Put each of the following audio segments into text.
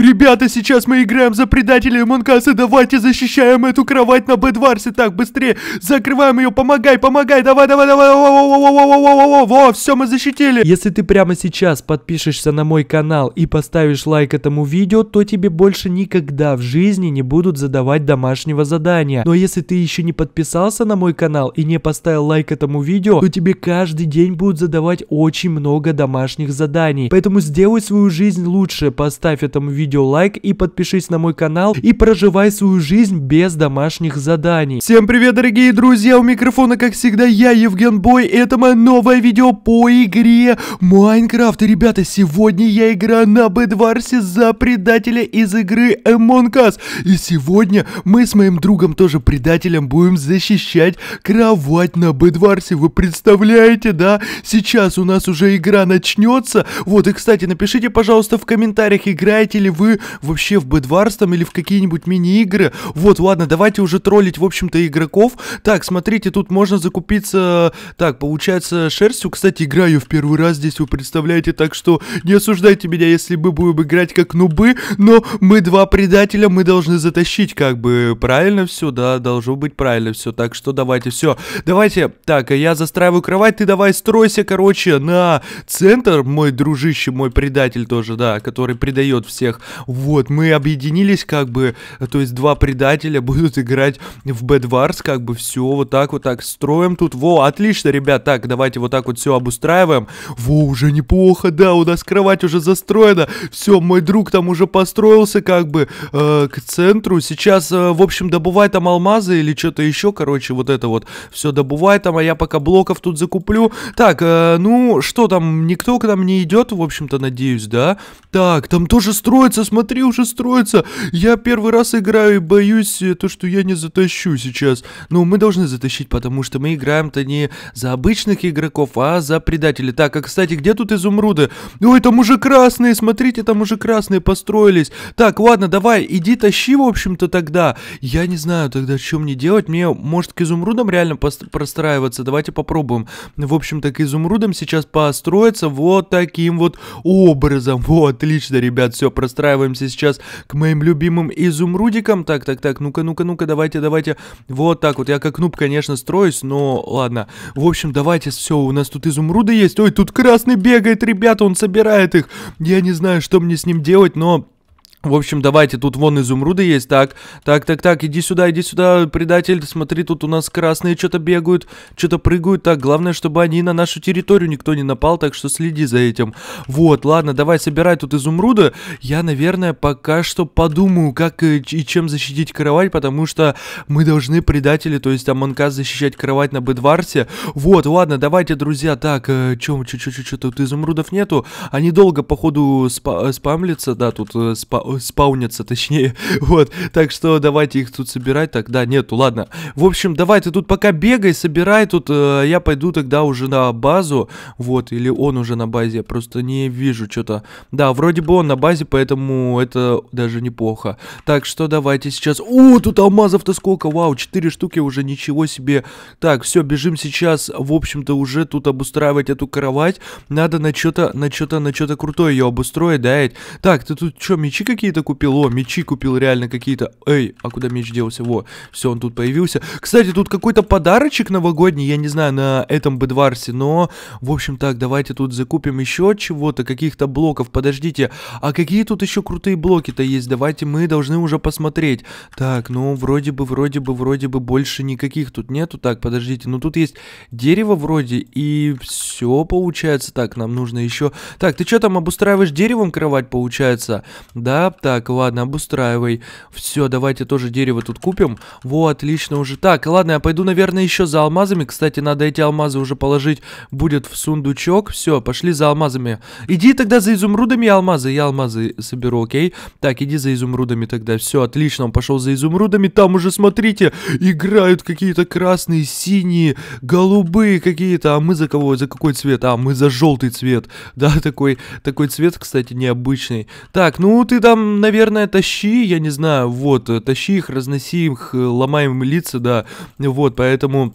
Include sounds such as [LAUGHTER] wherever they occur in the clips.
«Ребята, сейчас мы играем за предателей Монкаса, давайте защищаем эту кровать на Бэдварсе, так, быстрее, закрываем ее, помогай, помогай, давай, давай, давай, во во во во во во во, все, мы защитили!» Если ты прямо сейчас подпишешься на мой канал и поставишь лайк этому видео, то тебе больше никогда в жизни не будут задавать домашнего задания. Но если ты еще не подписался на мой канал и не поставил лайк этому видео, то тебе каждый день будут задавать очень много домашних заданий. Поэтому сделай свою жизнь лучше, поставь этому видео видео лайк и подпишись на мой канал и проживай свою жизнь без домашних заданий. Всем привет, дорогие друзья, у микрофона, как всегда, я, Евген Бой, это мое новое видео по игре Майнкрафт. И, ребята, сегодня я играю на Бедварсе за предателя из игры Among Us. И сегодня мы с моим другом, тоже предателем, будем защищать кровать на Бедварсе Вы представляете, да? Сейчас у нас уже игра начнется. Вот, и, кстати, напишите, пожалуйста, в комментариях, играете ли вы вы вообще в Бэдварс там или в какие-нибудь мини-игры? Вот, ладно, давайте уже троллить, в общем-то, игроков. Так, смотрите, тут можно закупиться, так, получается, шерстью. Кстати, играю в первый раз здесь, вы представляете, так что не осуждайте меня, если мы будем играть как нубы, но мы два предателя, мы должны затащить, как бы, правильно все, да, должно быть правильно все. Так что давайте, все, давайте, так, а я застраиваю кровать, ты давай стройся, короче, на центр, мой дружище, мой предатель тоже, да, который предает всех. Вот, мы объединились как бы, то есть два предателя [LAUGHS] будут играть в Bad Wars, как бы все вот так вот так строим тут. Во, отлично, ребят, так, давайте вот так вот все обустраиваем. Во, уже неплохо, да, у нас кровать уже застроена. Все, мой друг там уже построился как бы э, к центру. Сейчас, э, в общем, добывай там алмазы или что-то еще, короче, вот это вот. Все добывай там, а я пока блоков тут закуплю. Так, э, ну, что там, никто к нам не идет, в общем-то, надеюсь, да? Так, там тоже строится строится, смотри, уже строится. Я первый раз играю и боюсь э, то, что я не затащу сейчас. Но ну, мы должны затащить, потому что мы играем-то не за обычных игроков, а за предателей. Так, а, кстати, где тут изумруды? Ой, там уже красные, смотрите, там уже красные построились. Так, ладно, давай, иди тащи, в общем-то, тогда. Я не знаю тогда, что мне делать. Мне, может, к изумрудам реально простраиваться? Давайте попробуем. В общем-то, к изумрудам сейчас построиться вот таким вот образом. Вот, отлично, ребят, все, простраивается пристраиваемся сейчас к моим любимым изумрудикам. Так, так, так, ну-ка, ну-ка, ну-ка, давайте, давайте. Вот так вот, я как нуб, конечно, строюсь, но ладно. В общем, давайте, все, у нас тут изумруды есть. Ой, тут красный бегает, ребята, он собирает их. Я не знаю, что мне с ним делать, но... В общем, давайте, тут вон изумруды есть, так, так, так, так, иди сюда, иди сюда, предатель, смотри, тут у нас красные что-то бегают, что-то прыгают, так, главное, чтобы они на нашу территорию никто не напал, так что следи за этим. Вот, ладно, давай, собирай тут изумруды, я, наверное, пока что подумаю, как э, и чем защитить кровать, потому что мы должны предатели, то есть Амонка защищать кровать на Бедварсе. Вот, ладно, давайте, друзья, так, э, чё, чё, чё, чё, тут изумрудов нету, они долго, походу, спа э, спамлятся, да, тут э, спа спаунятся, точнее. [LAUGHS] Вот, так что давайте их тут собирать. тогда нету, ладно. В общем, давай ты тут пока бегай, собирай тут. Э, я пойду тогда уже на базу. Вот, или он уже на базе, я просто не вижу что-то. Да, вроде бы он на базе, поэтому это даже неплохо. Так что давайте сейчас... О, тут алмазов-то сколько, вау, 4 штуки уже, ничего себе. Так, все, бежим сейчас, в общем-то, уже тут обустраивать эту кровать. Надо на что-то, на что-то, на что-то крутое ее обустроить, да? Так, ты тут что, мечи какие какие-то купил, о, мечи купил реально какие-то. Эй, а куда меч делся? Во, все, он тут появился. Кстати, тут какой-то подарочек новогодний, я не знаю, на этом Бедварсе, но, в общем так, давайте тут закупим еще чего-то, каких-то блоков. Подождите, а какие тут еще крутые блоки-то есть? Давайте мы должны уже посмотреть. Так, ну, вроде бы, вроде бы, вроде бы больше никаких тут нету. Так, подождите, ну тут есть дерево вроде, и все получается. Так, нам нужно еще... Так, ты что там обустраиваешь деревом кровать, получается? Да, шляп. Так, ладно, обустраивай. Все, давайте тоже дерево тут купим. Вот, отлично уже. Так, ладно, я пойду, наверное, еще за алмазами. Кстати, надо эти алмазы уже положить будет в сундучок. Все, пошли за алмазами. Иди тогда за изумрудами и алмазы. Я алмазы соберу, окей? Так, иди за изумрудами тогда. Все, отлично, он пошел за изумрудами. Там уже, смотрите, играют какие-то красные, синие, голубые какие-то. А мы за кого? За какой цвет? А, мы за желтый цвет. Да, [LAUGHS] такой, такой цвет, кстати, необычный. Так, ну ты там там, наверное, тащи, я не знаю, вот, э, тащи их, разноси их, э, ломаем лица, да, вот, поэтому...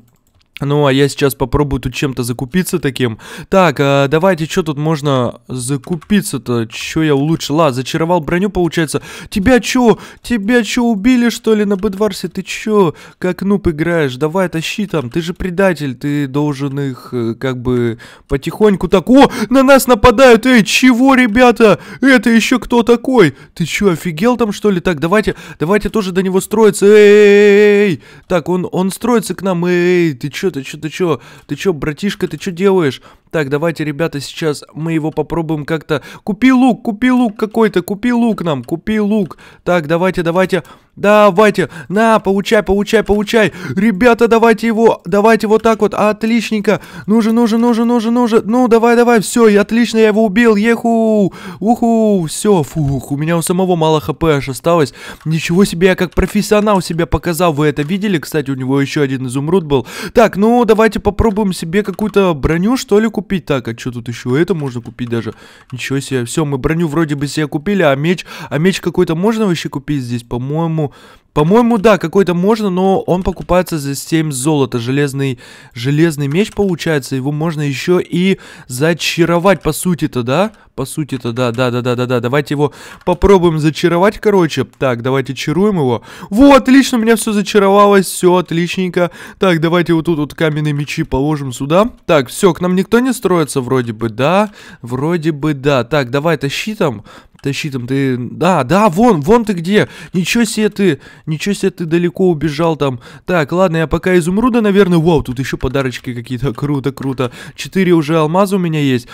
Ну, а я сейчас попробую тут чем-то закупиться таким. Так, а давайте, что тут можно закупиться-то? Что я улучшил? А, зачаровал броню, получается. Тебя чё? Тебя чё, убили, что ли, на бедварсе? Ты чё? Как нуб играешь? Давай, тащи там. Ты же предатель. Ты должен их, э, как бы, потихоньку так... О, на нас нападают! Эй, чего, ребята? Это еще кто такой? Ты чё, офигел там, что ли? Так, давайте, давайте тоже до него строиться. Эй, эй, эй, эй. Так, он, он строится к нам. Эй, ты чё? чё, ты чё, ты чё, ты чё, братишка, ты чё делаешь? Так, давайте, ребята, сейчас мы его попробуем как-то... Купи лук, купи лук какой-то, купи лук нам, купи лук. Так, давайте, давайте... Давайте, на, получай, получай, получай. Ребята, давайте его, давайте вот так вот, отличненько. нужен, нужен, нужен, нужен, нужен, ну давай, давай, все, отлично, я его убил, еху. Уху, все, фух, у меня у самого мало хп аж осталось. Ничего себе, я как профессионал себя показал, вы это видели? Кстати, у него еще один изумруд был. Так, ну, давайте попробуем себе какую-то броню, что ли, купить. Так, а что тут еще? Это можно купить даже. Ничего себе, все, мы броню вроде бы себе купили, а меч, а меч какой-то можно вообще купить здесь, по-моему по-моему, да, какой-то можно, но он покупается за 7 золота. Железный, железный меч получается, его можно еще и зачаровать, по сути-то, да? По сути-то, да, да, да, да, да, да. Давайте его попробуем зачаровать, короче. Так, давайте чаруем его. Вот, отлично, у меня все зачаровалось, все отличненько. Так, давайте вот тут вот каменные мечи положим сюда. Так, все, к нам никто не строится вроде бы, да? Вроде бы, да. Так, давай, тащи там. Тащи там, ты... Да, да, вон, вон ты где. Ничего себе ты, ничего себе ты далеко убежал там. Так, ладно, я пока изумруда, наверное. Вау, тут еще подарочки какие-то. [LAUGHS] Круто, круто. Четыре уже алмаза у меня есть.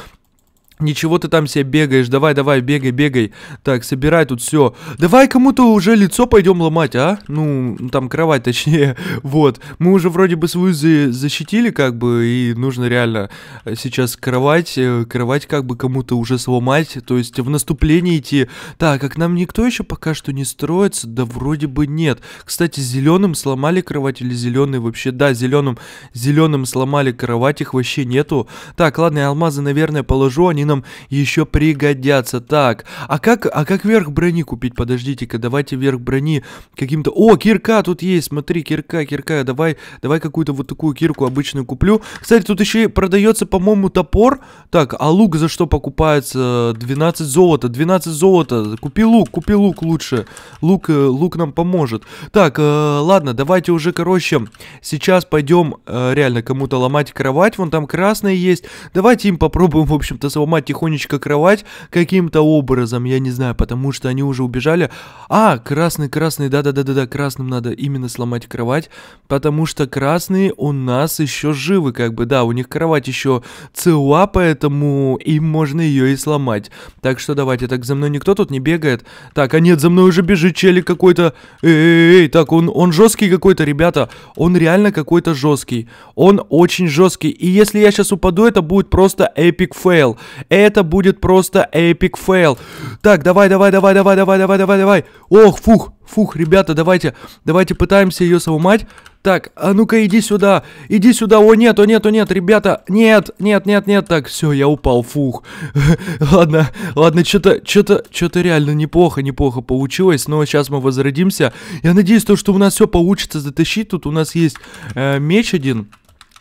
Ничего ты там себе бегаешь, давай, давай, бегай, бегай. Так, собирай тут все. Давай кому-то уже лицо пойдем ломать, а? Ну, там кровать, точнее. [LAUGHS] Вот. Мы уже вроде бы свою за защитили, как бы, и нужно реально э, сейчас кровать, э, кровать как бы кому-то уже сломать, то есть в наступление идти. Так, как нам никто еще пока что не строится? Да вроде бы нет. Кстати, зеленым сломали кровать или зеленый вообще? Да, зеленым, зеленым сломали кровать, их вообще нету. Так, ладно, я алмазы, наверное, положу, они воинам еще пригодятся. Так, а как, а как верх брони купить? Подождите-ка, давайте верх брони каким-то... О, кирка тут есть, смотри, кирка, кирка, давай, давай какую-то вот такую кирку обычную куплю. Кстати, тут еще продается, по-моему, топор. Так, а лук за что покупается? 12 золота, 12 золота. Купи лук, купи лук лучше. Лук, э, лук нам поможет. Так, э, ладно, давайте уже, короче, сейчас пойдем э, реально кому-то ломать кровать. Вон там красные есть. Давайте им попробуем, в общем-то, сломать поднимать тихонечко кровать каким-то образом, я не знаю, потому что они уже убежали. А, красный, красный, да-да-да-да-да, красным надо именно сломать кровать, потому что красные у нас еще живы, как бы, да, у них кровать еще цела, поэтому им можно ее и сломать. Так что давайте, так за мной никто тут не бегает. Так, а нет, за мной уже бежит челик какой-то. Эй, так, он, он жесткий какой-то, ребята, он реально какой-то жесткий. Он очень жесткий, и если я сейчас упаду, это будет просто эпик фейл. Это будет просто эпик фейл. Так, давай, давай, давай, давай, давай, давай, давай, давай. Ох, фух, фух, ребята, давайте, давайте пытаемся ее сломать. Так, а ну-ка иди сюда, иди сюда, о нет, о нет, о нет, ребята, нет, нет, нет, нет, так, все, я упал, фух. [LAUGHS] ладно, ладно, что-то, что-то, что-то реально неплохо, неплохо получилось, но сейчас мы возродимся. Я надеюсь, то, что у нас все получится затащить, тут у нас есть э, меч один.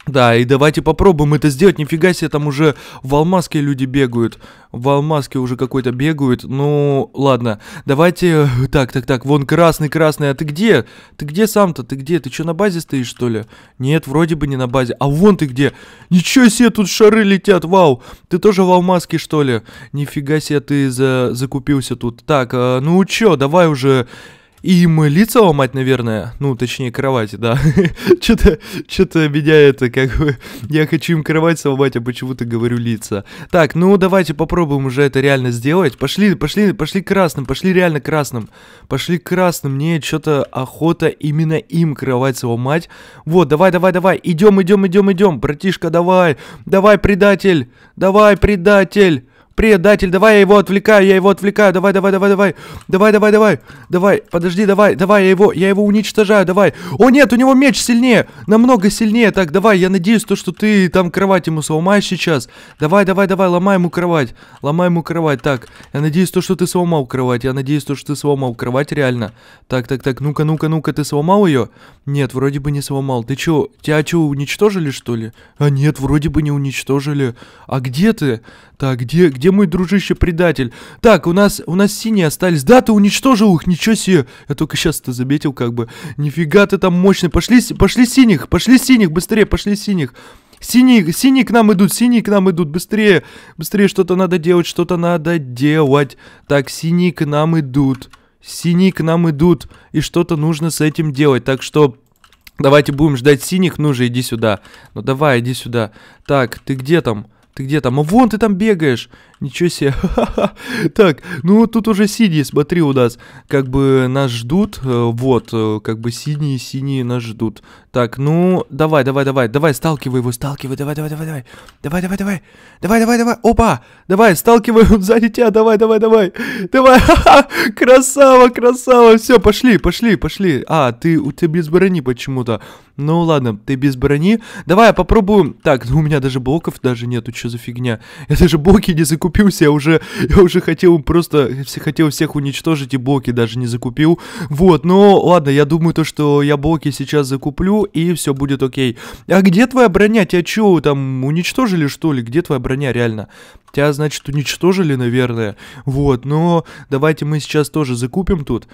Да, и давайте попробуем это сделать. Нифига себе, там уже в Алмазке люди бегают. В Алмазке уже какой-то бегают. Ну, ладно. Давайте... [LAUGHS] Так, так, так. Вон красный, красный. А ты где? Ты где сам-то? Ты где? Ты что, на базе стоишь, что ли? Нет, вроде бы не на базе. А вон ты где? Ничего себе, тут шары летят. Вау. Ты тоже в Алмазке, что ли? Нифига себе, ты за... закупился тут. Так, э, ну чё, давай уже... И мылиться ломать, наверное. Ну, точнее, кровать, да. [LAUGHS] Что-то что то меня это как бы... Я хочу им кровать сломать, а почему-то говорю лица. Так, ну давайте попробуем уже это реально сделать. Пошли, пошли, пошли красным, пошли реально красным. Пошли красным. Мне что-то охота именно им кровать сломать. Вот, давай, давай, давай. Идем, идем, идем, идем. Братишка, давай. Давай, предатель. Давай, предатель. Предатель, давай я его отвлекаю, я его отвлекаю, давай, давай, давай, давай, давай, давай, давай, давай, подожди, давай, давай, я его, я его уничтожаю, давай. О нет, у него меч сильнее, намного сильнее, так, давай, я надеюсь, то, что ты там кровать ему сломаешь сейчас. Давай, давай, давай, ломай ему кровать, ломай ему кровать, так, я надеюсь, то, что ты сломал кровать, я надеюсь, то, что ты сломал кровать, реально. Так, так, так, ну-ка, ну-ка, ну-ка, ты сломал ее? Нет, вроде бы не сломал, ты чё, тебя чё, уничтожили, что ли? А нет, вроде бы не уничтожили. А где ты? Так, где, где? где мой дружище-предатель? Так, у нас, у нас синие остались. Да, ты уничтожил их, ничего себе. Я только сейчас это заметил, как бы. Нифига ты там мощный. Пошли, пошли синих, пошли синих, быстрее, пошли синих. Синие, синие к нам идут, синие к нам идут, быстрее, быстрее, что-то надо делать, что-то надо делать. Так, синие к нам идут, синие к нам идут, и что-то нужно с этим делать, так что... Давайте будем ждать синих, ну же, иди сюда. Ну давай, иди сюда. Так, ты где там? Ты где там? А вон ты там бегаешь. Ничего себе. Так, ну вот тут уже синие, смотри, у нас как бы нас ждут. Вот, как бы синие-синие нас ждут. Так, ну, давай, давай, давай, давай, сталкивай его, сталкивай, давай, давай, давай, давай. Давай, давай, давай. Давай, давай, давай. Опа! Давай, сталкивай, он сзади тебя, давай, давай, давай. Давай, красава, красава. Все, пошли, пошли, пошли. А, ты, у тебя без брони почему-то. Ну ладно, ты без брони. Давай попробуем. Так, ну у меня даже блоков даже нету, что за фигня. Я даже блоки не закупил закупился, я уже, я уже хотел просто, хотел всех уничтожить и блоки даже не закупил. Вот, но ладно, я думаю то, что я блоки сейчас закуплю и все будет окей. А где твоя броня? Тебя чё, там уничтожили что ли? Где твоя броня реально? Тебя, значит, уничтожили, наверное. Вот, но давайте мы сейчас тоже закупим тут.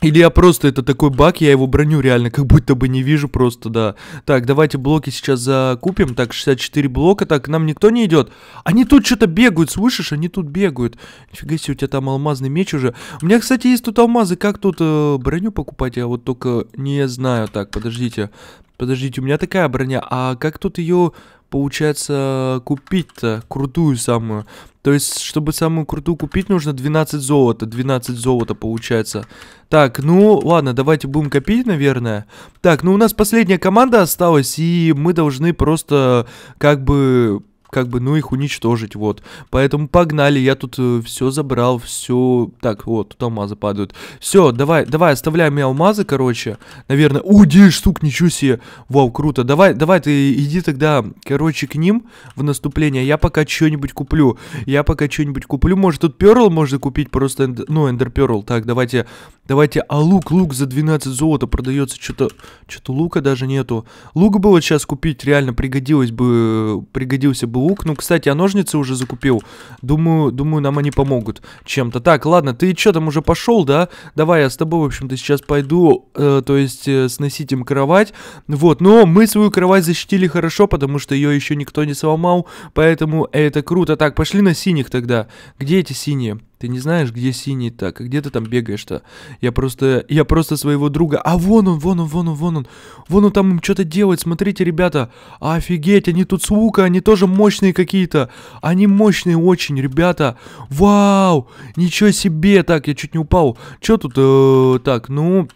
Или я просто, это такой баг, я его броню реально как будто бы не вижу просто, да. Так, давайте блоки сейчас закупим. Так, 64 блока, так, нам никто не идет. Они тут что-то бегают, слышишь? Они тут бегают. Нифига себе, у тебя там алмазный меч уже. У меня, кстати, есть тут алмазы. Как тут э, броню покупать? Я вот только не знаю. Так, подождите. Подождите, у меня такая броня. А как тут ее, получается, купить-то? Крутую самую. То есть, чтобы самую крутую купить, нужно 12 золота. 12 золота получается. Так, ну, ладно, давайте будем копить, наверное. Так, ну у нас последняя команда осталась, и мы должны просто как бы как бы, ну, их уничтожить, вот. Поэтому погнали, я тут э, все забрал, все... Так, вот, тут алмазы падают. Все, давай, давай, оставляем мне алмазы, короче. Наверное... О, 9 штук, ничего себе! Вау, круто. Давай, давай, ты иди тогда, короче, к ним в наступление. Я пока что-нибудь куплю. Я пока что-нибудь куплю. Может, тут перл можно купить, просто, энд... ну, эндер перл. Так, давайте Давайте, а лук, лук за 12 золота продается, что-то, что-то лука даже нету. Лук бы вот сейчас купить, реально пригодилось бы, пригодился бы лук. Ну, кстати, а ножницы уже закупил. Думаю, думаю, нам они помогут чем-то. Так, ладно, ты что там уже пошел, да? Давай, я с тобой, в общем-то, сейчас пойду, э, то есть э, сносить им кровать. Вот, но мы свою кровать защитили хорошо, потому что ее еще никто не сломал, поэтому это круто. Так, пошли на синих тогда. Где эти синие? Ты не знаешь, где синий так, а где ты там бегаешь-то? Я просто, я просто своего друга. А вон он, вон он, вон он, вон он. Вон он там им что-то делает. Смотрите, ребята. Офигеть, они тут с лука, они тоже мощные какие-то. Они мощные очень, ребята. Вау, ничего себе. Так, я чуть не упал. Что тут? Э, так, ну...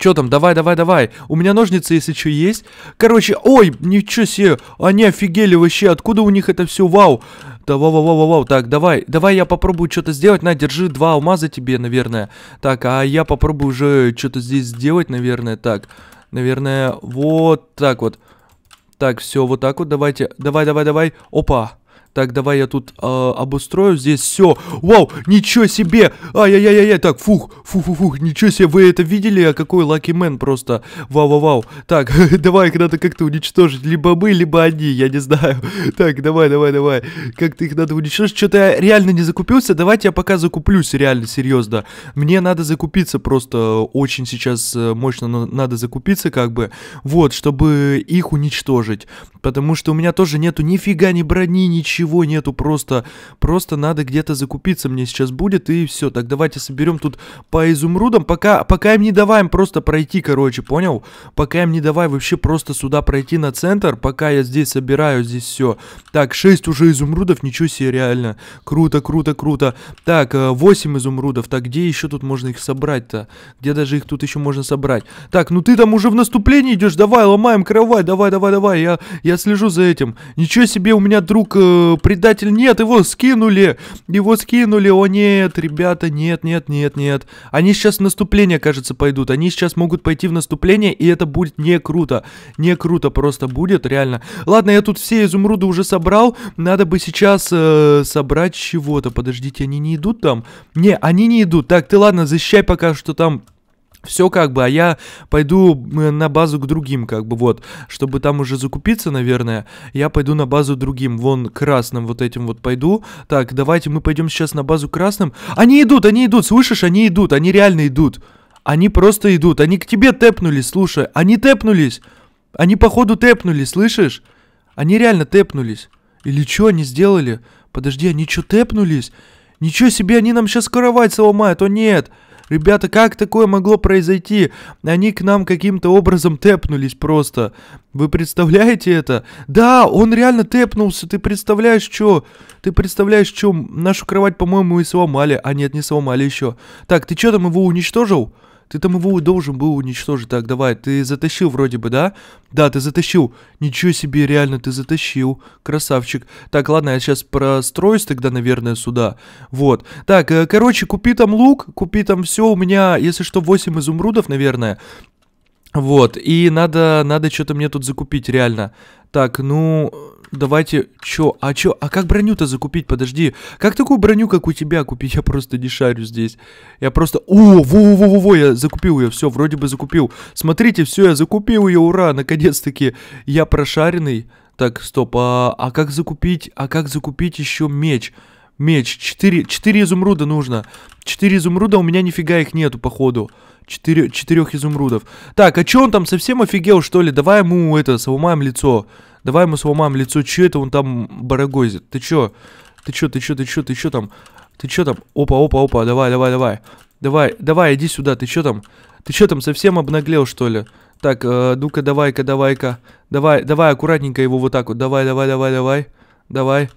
что там, давай, давай, давай. У меня ножницы, если что, есть. Короче, ой, ничего себе, они офигели вообще. Откуда у них это все? Вау. Да воу-воу-воу-воу, так, давай, давай я попробую что-то сделать, на, держи два алмаза тебе, наверное. Так, а я попробую уже что-то здесь сделать, наверное, так. Наверное, вот так вот. Так, все, вот так вот, давайте, давай-давай-давай, опа. Так, давай я тут э, обустрою здесь все. Вау, ничего себе! Ай-яй-яй-яй, так, фух, фух-фух-фух, ничего себе, вы это видели? А какой Лаки Мэн просто, вау-вау-вау. Так, [LAUGHS] давай их надо как-то уничтожить, либо мы, либо они, я не знаю. Так, давай-давай-давай, как-то их надо уничтожить. Что-то я реально не закупился, давайте я пока закуплюсь, реально, серьезно. Мне надо закупиться просто, очень сейчас э, мощно надо закупиться, как бы, вот, чтобы их уничтожить. Потому что у меня тоже нету нифига ни брони, ничего нету, просто, просто надо где-то закупиться мне сейчас будет, и все. Так давайте соберем тут по изумрудам, пока, пока им не даваем просто пройти, короче, понял? Пока им не давай вообще просто сюда пройти на центр, пока я здесь собираю здесь все. Так, 6 уже изумрудов, ничего себе, реально. Круто, круто, круто. Так, 8 э, изумрудов, так где еще тут можно их собрать-то? Где даже их тут еще можно собрать? Так, ну ты там уже в наступлении идешь, давай, ломаем кровать, давай, давай, давай, я, я слежу за этим. Ничего себе, у меня друг э, предатель. Нет, его скинули. Его скинули. О нет, ребята, нет, нет, нет, нет. Они сейчас в наступление, кажется, пойдут. Они сейчас могут пойти в наступление, и это будет не круто. Не круто просто будет, реально. Ладно, я тут все изумруды уже собрал. Надо бы сейчас э, собрать чего-то. Подождите, они не идут там? Не, они не идут. Так, ты ладно, защищай пока что там все как бы, а я пойду э, на базу к другим, как бы вот, чтобы там уже закупиться, наверное, я пойду на базу другим, вон красным вот этим вот пойду. Так, давайте мы пойдем сейчас на базу красным. Они идут, они идут, слышишь, они идут, они реально идут. Они просто идут, они к тебе тэпнулись, слушай, они тэпнулись. Они походу тэпнулись, слышишь? Они реально тэпнулись. Или что они сделали? Подожди, они что тэпнулись? Ничего себе, они нам сейчас кровать сломают, о нет. Нет. Ребята, как такое могло произойти? Они к нам каким-то образом тэпнулись просто. Вы представляете это? Да, он реально тэпнулся. Ты представляешь, что? Ты представляешь, что? Нашу кровать, по-моему, и сломали. А нет, не сломали еще. Так, ты что там его уничтожил? Ты там его должен был уничтожить. Так, давай, ты затащил вроде бы, да? Да, ты затащил. Ничего себе, реально, ты затащил. Красавчик. Так, ладно, я сейчас простроюсь тогда, наверное, сюда. Вот. Так, э, короче, купи там лук, купи там все. У меня, если что, 8 изумрудов, наверное. Вот, и надо, надо что-то мне тут закупить, реально. Так, ну, давайте, чё, а чё, а как броню-то закупить, подожди, как такую броню, как у тебя купить, я просто не шарю здесь, я просто, о, во-во-во-во, я закупил ее, все, вроде бы закупил, смотрите, все, я закупил ее, ура, наконец-таки, я прошаренный, так, стоп, а, а как закупить, а как закупить еще меч, меч, 4, 4 изумруда нужно, 4 изумруда, у меня нифига их нету, походу, Четыре, четырех изумрудов. Так, а чё он там совсем офигел, что ли? Давай ему это, сломаем лицо. Давай мы сломаем лицо, че это он там барагозит? Ты че? Ты че, ты че, ты че, ты че там? Ты че там? Опа, опа, опа, давай, давай, давай. Давай, давай, иди сюда, ты че там? Ты че там, совсем обнаглел, что ли? Так, э, ну-ка, давай-ка, давай-ка. Давай, давай, аккуратненько его вот так вот. Давай, Давай, давай, давай, давай. Давай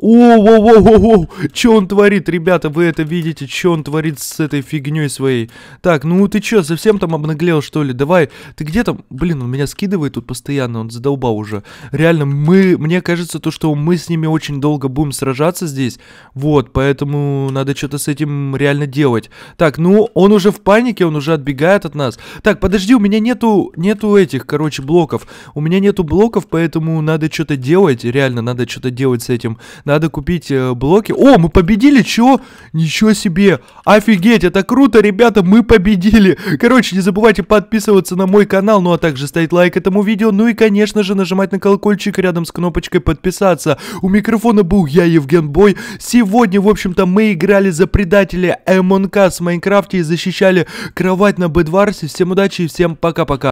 о о о о о, Че он творит, ребята, вы это видите? Че он творит с этой фигней своей? Так, ну ты че, совсем там обнаглел, что ли? Давай, ты где там? Блин, он меня скидывает тут постоянно, он задолбал уже. Реально, мы, мне кажется, то, что мы с ними очень долго будем сражаться здесь. Вот, поэтому надо что-то с этим реально делать. Так, ну, он уже в панике, он уже отбегает от нас. Так, подожди, у меня нету, нету этих, короче, блоков. У меня нету блоков, поэтому надо что-то делать, реально, надо что-то делать с этим. Надо купить э, блоки. О, мы победили, чё? Ничего себе! Офигеть, это круто, ребята, мы победили! Короче, не забывайте подписываться на мой канал, ну а также ставить лайк этому видео, ну и, конечно же, нажимать на колокольчик рядом с кнопочкой подписаться. У микрофона был я, Евген Бой. Сегодня, в общем-то, мы играли за предателя МНК с Майнкрафте и защищали кровать на Бедварсе. Всем удачи и всем пока-пока.